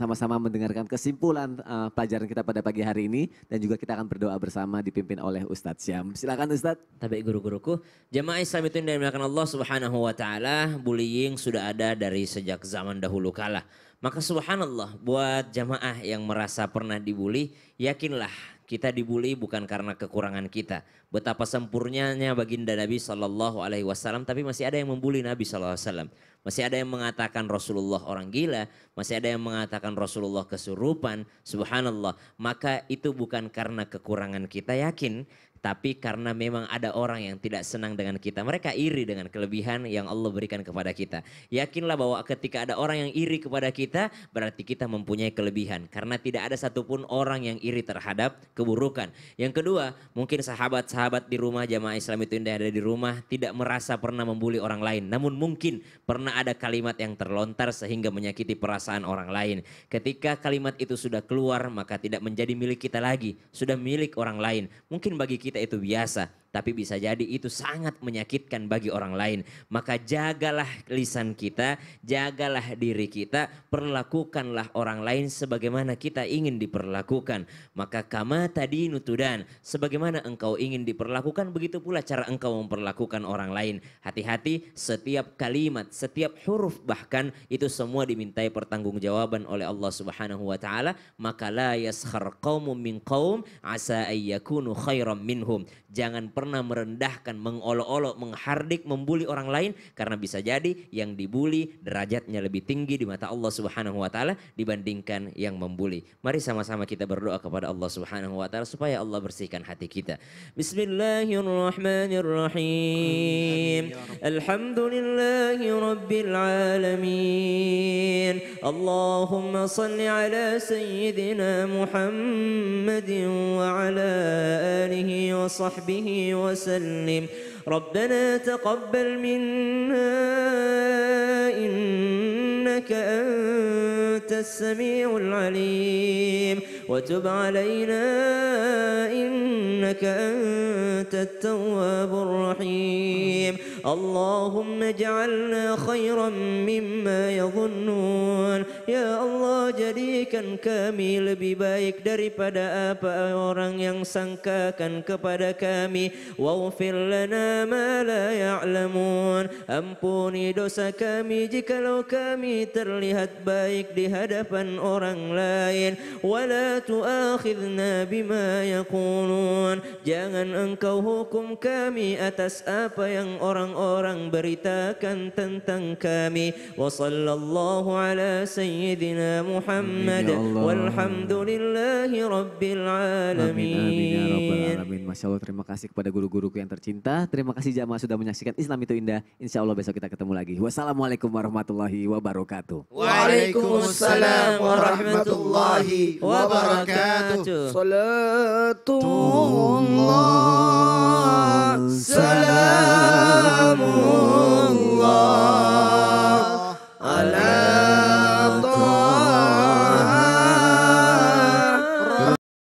sama-sama mendengarkan kesimpulan uh, pelajaran kita pada pagi hari ini dan juga kita akan berdoa bersama dipimpin oleh Ustadz Syam. Silakan Ustadz. Tapi guru-guruku, jemaah Islam itu yang dimuliakan Allah Subhanahu wa taala, bullying sudah ada dari sejak zaman dahulu kala. Maka subhanallah buat jamaah yang merasa pernah dibully, yakinlah kita dibully bukan karena kekurangan kita. Betapa sempurnanya baginda Nabi Shallallahu alaihi wasallam tapi masih ada yang membuli Nabi Shallallahu alaihi wasallam. Masih ada yang mengatakan Rasulullah orang gila, masih ada yang mengatakan Rasulullah kesurupan, subhanallah. Maka itu bukan karena kekurangan kita yakin, tapi karena memang ada orang yang tidak senang dengan kita, mereka iri dengan kelebihan yang Allah berikan kepada kita. Yakinlah bahwa ketika ada orang yang iri kepada kita, berarti kita mempunyai kelebihan. Karena tidak ada satupun orang yang iri terhadap keburukan. Yang kedua, mungkin sahabat-sahabat di rumah jamaah Islam itu indah ada di rumah, tidak merasa pernah membuli orang lain. Namun mungkin pernah ada kalimat yang terlontar sehingga menyakiti perasaan orang lain. Ketika kalimat itu sudah keluar, maka tidak menjadi milik kita lagi, sudah milik orang lain. Mungkin bagi kita kita itu biasa tapi bisa jadi itu sangat menyakitkan bagi orang lain. Maka jagalah lisan kita, jagalah diri kita, perlakukanlah orang lain sebagaimana kita ingin diperlakukan. Maka kama tadi nutudan, sebagaimana engkau ingin diperlakukan, begitu pula cara engkau memperlakukan orang lain. Hati-hati setiap kalimat, setiap huruf bahkan itu semua dimintai pertanggungjawaban oleh Allah Subhanahu wa taala, maka la yaskhar qaumun min qaum asa ayyakunu khairam minhum. Jangan pernah merendahkan, mengolok-olok, menghardik, membuli orang lain karena bisa jadi yang dibuli derajatnya lebih tinggi di mata Allah Subhanahu wa taala dibandingkan yang membuli. Mari sama-sama kita berdoa kepada Allah Subhanahu wa taala supaya Allah bersihkan hati kita. Bismillahirrahmanirrahim. Ya Alhamdulillahi rabbil alamin. Allahumma salli ala sayyidina Muhammadin wa ala alihi wa sahbihi وسلم ربنا تقبل منا إنك أنت السميع العليم وتب علينا إنك أنت التواب الرحيم اللهم اجعلنا خيرا مما يظنون يا الله jadikan kami lebih baik daripada apa orang yang sangkakan kepada kami waghfir lana ma la ya'lamun ampuni dosa kami jikalau kami terlihat baik di hadapan orang lain wala tu'akhidna bima yaqulun jangan engkau hukum kami atas apa yang orang orang-orang beritakan tentang kami wa sallallahu ala sayyidina Muhammad ya walhamdulillahi rabbil alamin amin ya rabbal alamin terima kasih kepada guru-guruku yang tercinta terima kasih jamaah sudah menyaksikan Islam itu indah insyaAllah besok kita ketemu lagi wassalamualaikum warahmatullahi wabarakatuh waalaikumsalam warahmatullahi wabarakatuh salatullah